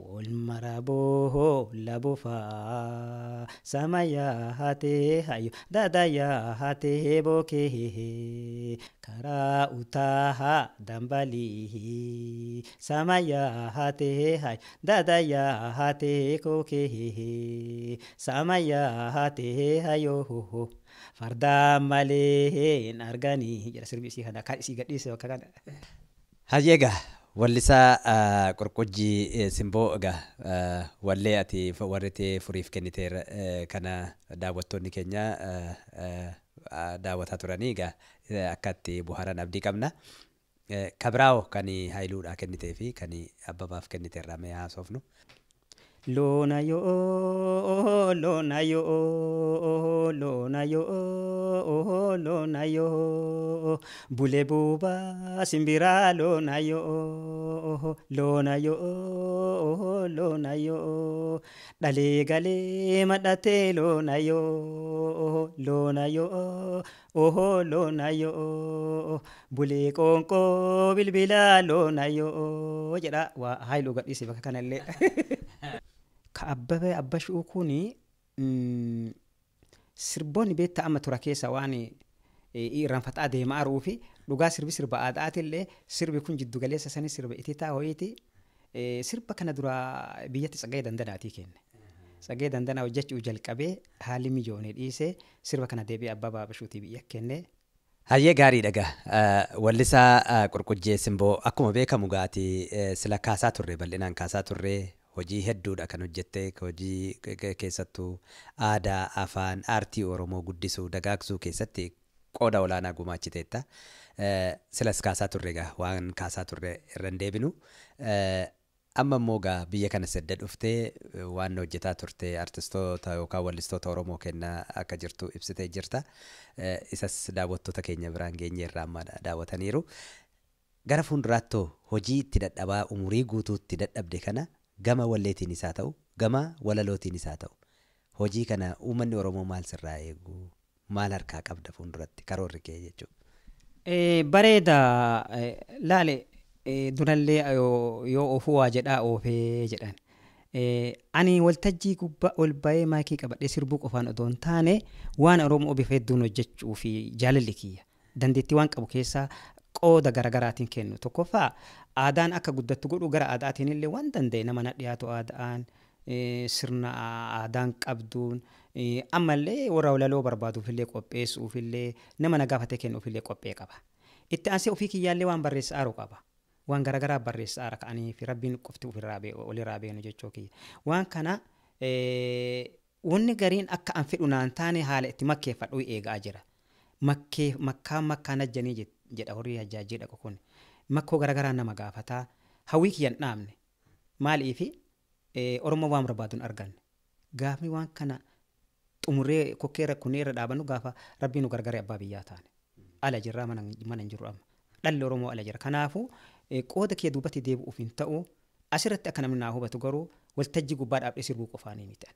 ol maraboo labofaa samayaa haatee heehayoo daadayaa haatee heebokee karaa utaaha dambalii samayaa haatee heehayoo daadayaa haatee heekokee samayaa haatee heehayoo Fardaan malee hin argani jira sirbi isii kana kan isii gadhiise bakka kana. Hayyee egaa wallisaa qorqojjii simboo egaa wallee ati warri tee furiif kenniteerra kana daawwattoonni keenya daawwataa turanii egaa akka itti buhaaran abdii qabna. Kabiraawo kan haayiluudhaa kennitee fi kan abbabaaf kenniteerra mee haasofnu. Lona yo oh lona yo oh lona yo oh lona yo bule buba simbira lona yo oh lona yo oh lona yo dale gale madate lona yo oh lona yo oh lona yo bule konko bilbila lona yo jeda wa hai lugat isi bakakanelle Ka Abbabee Abbashuu kuni mm, sirboonni beektaa amma tura keessa waan e, irraanfataa deemaa jiruufi dhugaa sirbi sirba aadaatillee sirbi kun jiddu galeessa sanii sirba ititaa ho'iiti. E, sirba kana duraa biyyatti tsagee dandanaatii kenne. Tsagee dandanaa hojjechuu jalqabee haalli mijoonee dhiisee sirba kana deebi'ee Abbabaa Abbashuutii biyya kenne. Hayyee gaarii dhaga. E, Wallisaa Qurqujjee Simboo akkuma beekamu gaatii sila kaasaa turre bal'inaan kaasaa turre hojii hedduudha kan hojjette hojii keessattuu aadaa afaan aartii oromoo guddisuu dagaagsuu keessatti qooda olaanaa gumaachiteetta silas kaasaa turre egaa waan kaasaa turre irra hin deebinu amma immoo egaa biyya kana sadda dhufte waan hojjetaa turte artistoota yookaan wallistoota oromoo kenna akka jirtu ibsitee jirta isas daawwattoota keenya biraan geenye irraa amma daawwataniiru gara fuulduraattoo hojii itti dadhabaa umurii guutuu itti dadhabde kana gama walleetiin isaa ta'u gama walalootiin isaa ta'u hojii kana uummanni Oromoo maal sirraa eeguu maal harkaa qabda fuulduratti karoorri kee jechuudha. E, Bareeda e, laale e, durallee yoo ofuu waa jedhaa oofee jedhan. Ani waltajjii gubbaa ol ba'ee maakii qabadhee sirbuu qofaan otoo hin taane waan Oromoo bifa hedduun hojjechuu fi jaalalli kiyya. Dandeettii waan qabu keessaa qooda garaagaraatiin kennu tokko tokkoffaa aadaan akka guddattu godhu gara aadaatiin illee waan danda'e nama na dhiyaatu aadaan sirna aadaan qabduun ammallee warra walaloo barbaaduuf illee qopheessuuf nama na gaafatee kennuuf illee qophee qaba. Itti aansee ofii kiyyaallee waan barreessaa aaru qaba. Waan garaagaraa barreessaa aara ka'anii fi rabbiin qofti ofirraa beenu jechuu kiyya. Waan kana wonni gariin akka an fedhu naan taane haala itti makkeeffadhu eegaa jira. Makkaa makkaan ajjanii jirti. jedha horii hajjaajii dhaqu kun makkoo garaagaraa nama gaafataa hawwii kiyyan dhaabne maalii fi oromoo waan barbaaduun arganne gaafni waan kana xumuree kokkee rakkonnee irra dhaabannu gaafa rabbiin nu gargare abbaa biyyaa taane ala jirraa mana hin jiru amma dhalli oromoo ala jira kanaafuu qooda kiyya duubatti deebi'uuf hin ta'u asirratti akka namni naa hubatu garuu waltajjii gubbaa dhaabdee sirbuu qofaanii miti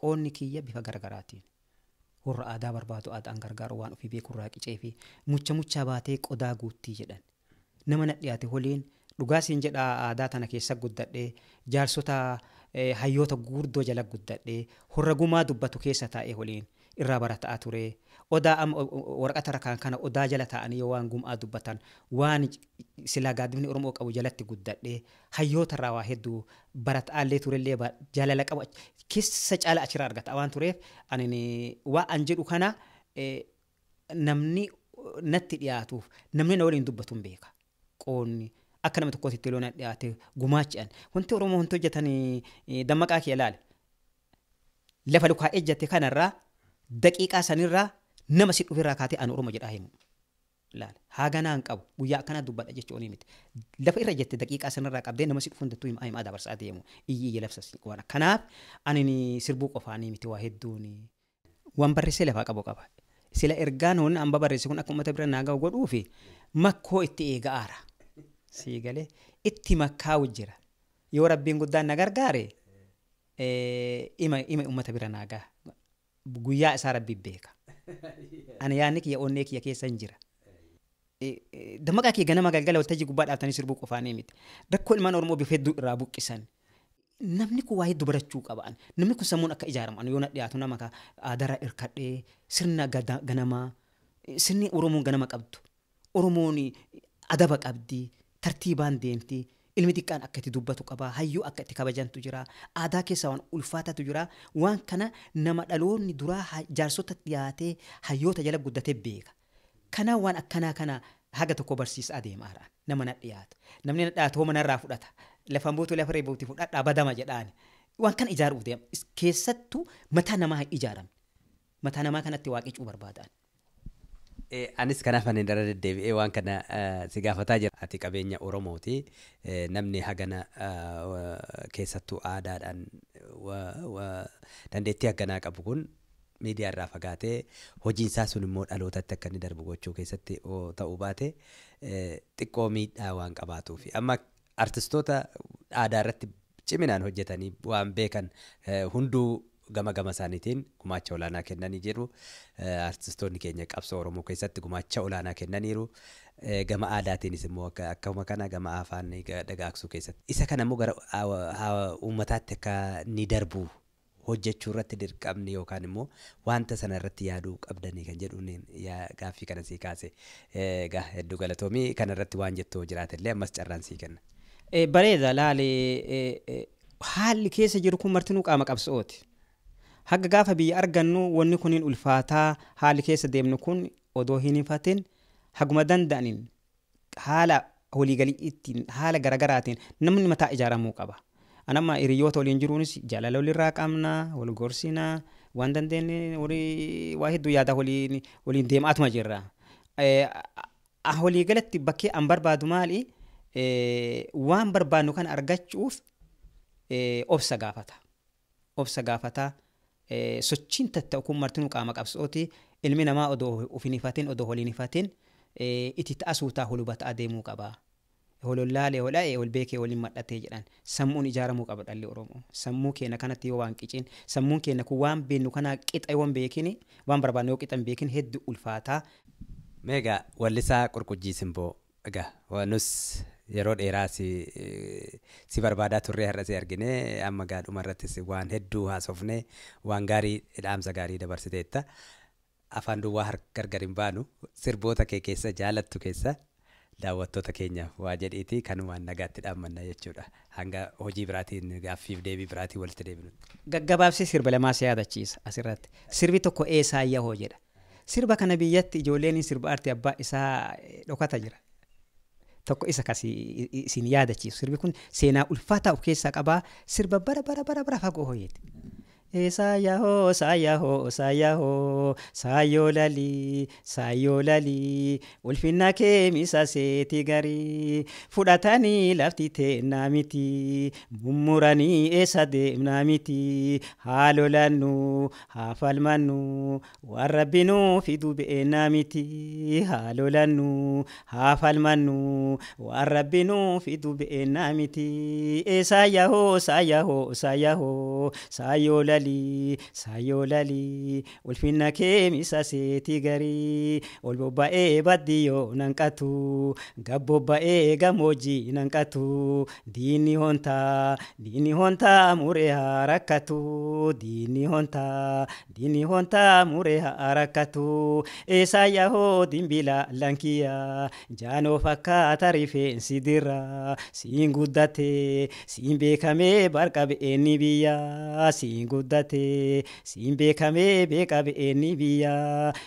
qoonni kiyya bifa garaagaraatiin warra aadaa barbaadu aadaan gargaaru waan ofii beekurraa qicee fi mucha muchaa baatee qodaa guuttii jedhan nama nadhiyaate holiin dhugaasin jedhaa aadaa tana keessa guddadhee jaarsota eh, hayyoota guurdoo jala guddadhee horra gumaa dubbatu keessa taa'ee waliin irraa barataa ture odaa waraqata rakaan kana odaa jala taa'anii yoo waan gum'aa dubbatan waan silaa gaaddifni Oromoo qabu jalatti guddadhee hayyoota irraa waa hedduu barataa barataallee turellee jaalala qabu keessa caala achirraa argata waan tureef ani waa an jedhu kana e, namni natti dhiyaatuuf namni na waliin dubbatu beeka qoonni. Akka nama tokkootti loon dhiyaate gumaachi'an wanti Oromoo wanti hojjetan e, dammaqaa kee ilaale lafa lukaa ejjate kanarraa daqiiqaa sanirraa nama si dhufirraa kaatee ani Oromo jedhaa himu. Laala haaganaan qabu guyyaa akkana dubbadha jechuun miti. Lafa irra jette daqiiqaa sanarraa qabdee nama si dhufu hundattuu himaa himaa dabarsaa deemu iyyi iyya labsas waan akkanaaf ani sirbuu qofaanii miti waa hedduun waan barreessee lafaa qabu qaba. Sila ergaan hoonni hamba barreesse kun akka uummata bira naa gahu godhuufi makkoo itti eega'aara. Sii galee itti makkaa jira. Yoo rabbiin guddaan na gargaare ima uummata bira naa gaha. Guyyaa isaa rabbi beeka. Ani yaadni kiyya onne kiyya keessa hin jira. Eh, eh, Dammaqaa kiyya ganama galgala waltajjii gubbaa dhaabtanii sirbuu qofaanii miti. Rakkoo ilmaan Oromoo bifa hedduu irraa buqqisan. Namni kun waa'ee dubarachuu qaba'an. Namni kun sammuun akka ijaaramu. Ani yoo na dhiyaatu nama aadarraa hirkadhee sirna ganamaa eh, sirni Oromoon ganama qabdu. Oromoon adaba qabdii tartiibaan deemti. ilmi xiqqaan akka itti dubbatu qaba hayyuu akka itti kabajantu jiraa aadaa keessaa waan ulfaatatu jiraa waan kana nama dhaloonni duraa jaarsota dhiyaatee hayyoota jala guddatee beeka kana waan akkanaa kanaa haga tokko barsiisa adeemaadhaan nama na dhiyaata namni na dhiyaatu manarraa fudhata lafaan bootu lafaree bootti fudhadhaa badama jedhaan waan kana ijaaruuf deema keessattuu mataa namaa hin mataa namaa kanatti waaqicuu barbaadaan. Eh, anis kanaaf ani dara deddeebi'ee waan kana eh, si gaafataa jira. Ati qabeenya Oromooti. Eh, namni hagana keessattuu aadaadhaan dandeettii haganaa qabu kun miidiyaa irraa fagaatee hojiinsaa sun immoo dhalootatti akka inni darbu gochuu keessatti ta'uu baate xiqqoo miidhaa waan qabaatuufi. Amma artistoota aadaa irratti ciminaan hojjetanii waan beekan hunduu gama gama isaaniitiin gumaacha olaanaa kennanii jiru. Artistoonni keenya qabsoo Oromoo keessatti gumaacha olaanaa kennaniiru. Gama aadaatiinis immoo akkauma kana gama afaan dhagaaksuu keessatti. Isa kana immoo gara uummataatti akka ni darbu hojjechuu irratti dirqamni yookaan immoo wanta sana irratti yaaduu qabdanii kan jedhuun gaaffii kana sii kaase Egaa hedduu galatoomii kana irratti waan jiraate illee ammas carraan sii kenna. Bareeda laalee haalli keessa jiru kun marti nuu qaama qabsoo'ooti. Hagga gaafa biyya argannu wonni kuni ulfaataa haali keessa deemnu kun odoo hin hifatin haguma danda'aniin haala waliigalii ittiin haala garagaraatiin namni mataa ijaaramuu qaba. Anamma hiriyoota waliin jiruunis jaalala walirraa qabna, wal gorsinaa, waan dandeenye waa hedduu yaada waliin deemaatuma jirra. Waliigalatti bakkee an barbaadu maali? Waan barbaadnu kan argachuuf obsa gaafata. Obsa gaafataa. sochiin tatta'u martinuu qaama qabsooti ilmi namaa odoo ofiin ifaatiin odoo holiin ifaatiin itti ta'asuu taa hulubataa adeemuu qaba. Hololaalee hodhaa olbeekee waliin madhatee jedhan sammuun ijaaramuu qaba dhalli Oromoo. Sammuu keenya kanatti yoo waan qicin sammuun keenya kun waan beennu kanaa qixa yoo hin beekin waan barbaadne yoo qixa hin beekin hedduu ulfaataa. Meega wallisaa qurqujjii simboo egaa nus yeroo dheeraas si barbaadaa turree har'as arginee amma gaadhuma irrattis waan hedduu haasofne waan gaarii dhaamsa gaarii dabarsiteetta. Afaan duwwaa gargar hin baanu sirboota kee keessa jaalattu keessa daawwattoota keenyaaf waa jedhiiti waan nagaatti dhaammanna jechuudha. Hanga hojii biraatiin gaaffiif deebii biraatiin walitti deebinu. Gaggabaabsii sirba lamaas yaadachiisa asirratti. Sirbi tokko eesaa yahoo jedha. Sirba kana biyyatti ijoolleen sirba artii abbaa isaa dhokata jira. tokko isa kasii isin yaadachiisu sirbi kun seenaa ulfaataa of keessaa qabaa sirba bara bara bara fagoo hooyeeti. Sayaho, sayaho, sayaho, sayolali, sayolali. Ulfinna kee misa seeti garii fudatani lafti teennaa miti mummuranii eessa deemnaa miti haa lolannu haa falmannu waan rabbinuu fidu be'ennaa miti haa lolannu haa falmannu waan fidu miti sayaho, sayaho, sayaho, sayolali. laalii saayoo laalii ulfinna kee miisa seetii garii ol bobba'ee baddiyyoo nan qatu gab bobba'ee gammoojjii nan qatu diinni hontaa diinni hontaa muree haa rakkatu diinni hontaa diinni hontaa muree haa rakkatu eesaayaa hoo dimbila lankiyaa jaanoo fakkaataa rifeensi dirraa siin guddatee siin beekamee barqabe eenni biyyaa siin guddatee. guddate siin beekamee beeka be'eenni biyya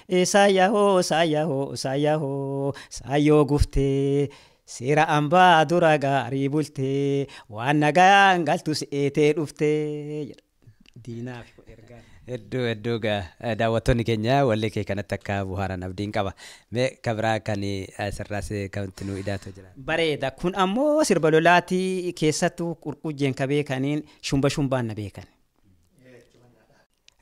e saayahoo saayahoo saayahoo saayoo guftee seera hambaa dura gaarii bultee waan nagaan galtus eetee dhuftee. Hedduu hedduu eh, daawwattoonni keenya wallee kee kanatti akka bu'aaran abdiin qaba. Mee kan eh, nu Bareeda kun ammoo sirba lolaatii keessattuu qurqujjeen ka beekaniin shumba shumbaa na beekan.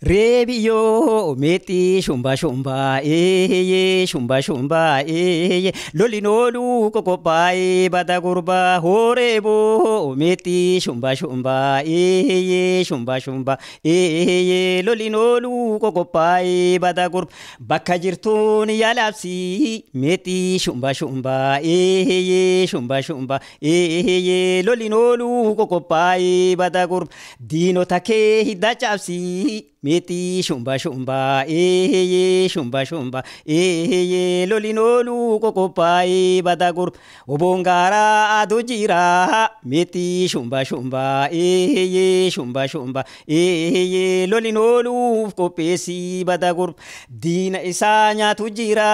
Reebiyo omeexxii shumba shumba eeyee shumba shumba eeyee lolinoolu kokopaayee bada gurbaa horeeboo omeexxii shumba shumba eeyee shumba shumba eeyee lolinoolu kokopaayee bada gurbaa bakka jirtuun yaalabsii meexxii shumba shumba eeyee shumba shumba eeyee lolinoolu kokopaayee bada gurbaa diinota kee hidda cabsii. miti shumba shumba eheye shumba shumba loli eheye lolinolu kokopai badagur obongara adujira miti shumba shumba eheye shumba shumba eheye lolinolu kopesi badagur dina isanya tujira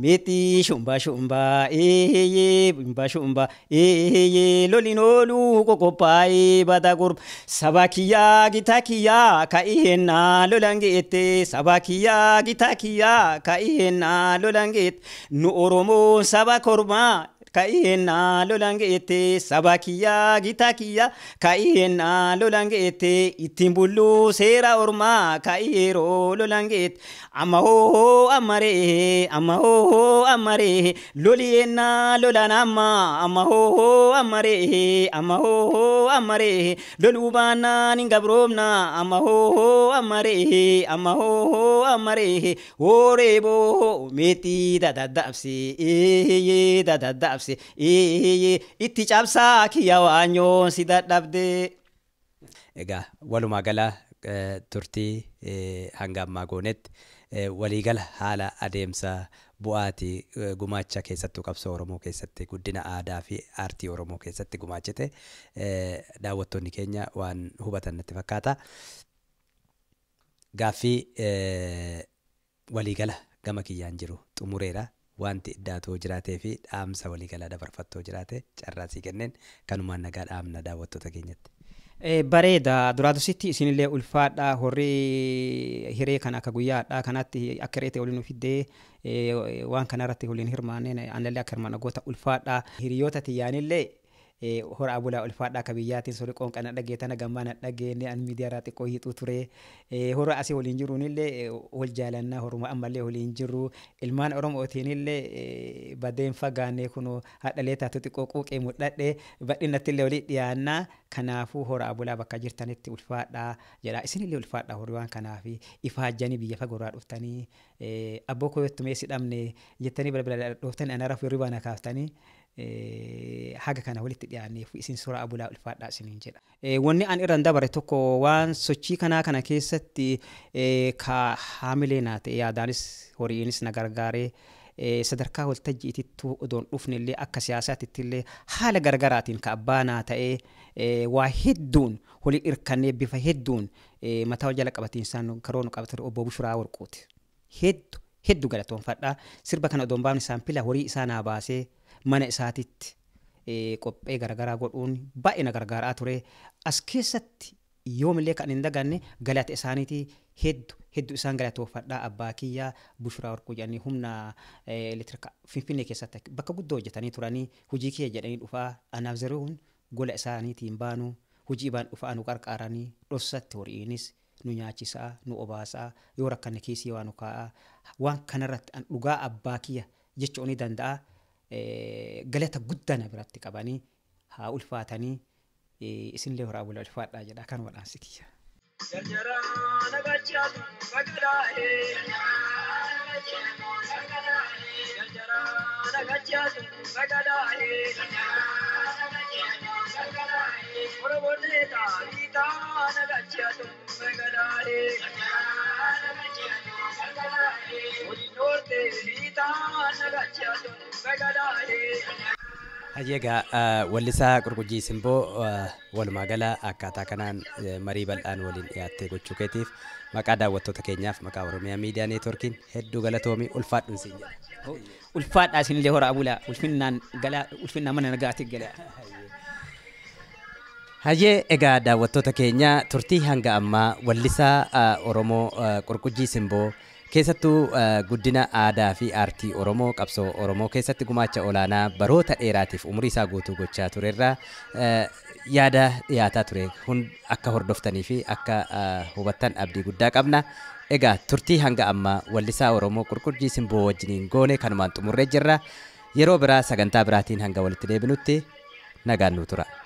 miti shumba shumba eheye shumba shumba loli eheye lolinolu kokopai badagur sabakiyya gitakiya kaihena lolangite saba kiyya gita kiyya kaiyenna lolangit nu oromoo saba kormaa ka'iyenna lolange'ete saba kiyya gita kiyya ka'iyenna lolange'ete ittiin bullu seera ormaa ka'iyeroo lolange'ete amma hoo ammaree amaho hoo ammaree loliyenna lolan amma amaho hoo amaho amma hoo ammaree loluu baannaan hin gabroomna amma hoo ammaree amma hoo ammaree hooree boo meexii dadaddaabsee eeyyee dadaddaabsee. itti caabsaa kiyya waanyoon si Egaa walumaa galaa e, turtii e, hanga ammaa goonetti e, waliigala haala adeemsa bu'aatii gumaacha keessattuu qabsoo Oromoo keessatti guddina aadaa fi aartii Oromoo keessatti gumaachite daawwattoonni keenya waan hubatan natti fakkaata. Gaaffii waliigala gama kiyyaan jiru xumureera. wanti iddaatoo jiraatee fi dhaamsa waliigalaa dabarfattoo jiraate carraasii kenneen kanumaan nagaa dhaamna daawwattoota keenyatti. E, bareeda duraatusitti isinillee ulfaadha horii hiree kan akka guyyaadha kanatti akka reetee waliin fiddee e, waan kanarratti waliin hirmaanneen anallee akka hirmaanna goota ulfaadha hiriyoota xiyyaanillee. Eh, horaa bulaa ulfaadhaa kabiyyaatiin sori qoonqana dhageetan hagammaan hin dhageenye an miidiyaarraa xiqqoo hiixuu ture eh, hora asii waliin jiruunillee eh, wal jaalannaa horuma ammallee waliin jiru ilmaan oromootiinillee badeen fagaannee kun haadha leetaatu xiqqoo quuqee mudhadhe badhinattillee walii dhiyaannaa Kanaafuu horaa bulaa bakka jirtanitti ulfaadhaa jedha. Isinillee ulfaadhaa horii waan kanaafi ifa hajjanii biyya fagoorraa dhuftanii abboo koyottu meessi dhabne jettanii balbala dhooftanii anaraaf yeroo baana kaaftanii haga kana walitti dhiyaanneef isin suuraa abulaa ulfaadhaa isiniin jedha. Wanni an irraan dabare tokko waan sochii kanaa kana keessatti ka haamilee naa ta'e yaadaanis horiinis na gargaaree. sadarkaa waltajjiititti odoon dhufnillee akka siyaasaatittillee haala gargaraatiin ka abbaa naa ta'ee Eh, waa hedduun walii irkannee bifa hedduun eh, mataa jala qabatiinsaan karoonu qabatan obbo Bushuraa Bushiraa Warquuti. Hedduu hedduu galatoonfadhaa sirba kana odoon baafni isaan pila horii isaa naa baasee mana isaatitti eh, qophee garaagaraa godhuun baay'ee na gargaaraa ture. As keessatti yoomillee kan hin daganne galata isaaniitii hedduu hedduu isaan galatoonfadhaa abbaa kiyyaa Bushuraa warquu jedhanii humna elektirikaa finfinnee keessatti bakka guddoo hojjetanii turanii hojii kiyya jedhanii dhufaa anaaf zeruun. gola isaaniitiin baanu hojii dhufa nu qarqaaranii dhossatti horiinis nu nyaachisaa nu obaasaa yoo rakkanne kiisii waa nu kaa'aa waan kanarratti dhugaa abbaa kiyya jechuun ni danda'a. galata guddaa biratti qabanii haa ulfaatanii isinlee horaa bula ulfaadhaa jedha kan Egaa wallisaa qurqujjii simboo walumaa gala akkaataa kanaan marii bal'aan waliin dhiyaattee gochuu keetiif maqaa daawwattoota keenyaaf maqaa Oromiyaa Miidiyaa Neetwoorkiin hedduu galatoomii ulfaadhuun siin jedha. Ulfaadhaa isinillee hora abulaa ulfinnaan mana nagaatiif galaa. Hayyee egaa daawwattoota keenya turtii hanga ammaa wallisaa Oromoo Qurqujjii Simboo keessattuu guddina aadaa fi aartii Oromoo qabsoo Oromoo keessatti gumaacha olaanaa baroota dheeraatiif umrii isaa guutuu gochaa ture irraa yaada dhiyaataa ture akka hordoftanii fi akka hubattan abdii guddaa qabna. Egaa turtii hanga ammaa wallisaa Oromoo Qurqujjii Simboo wajjiniin goone kanumaan xumurree jirra. Yeroo biraa sagantaa biraatiin hanga walitti deebinutti nagaannu tura.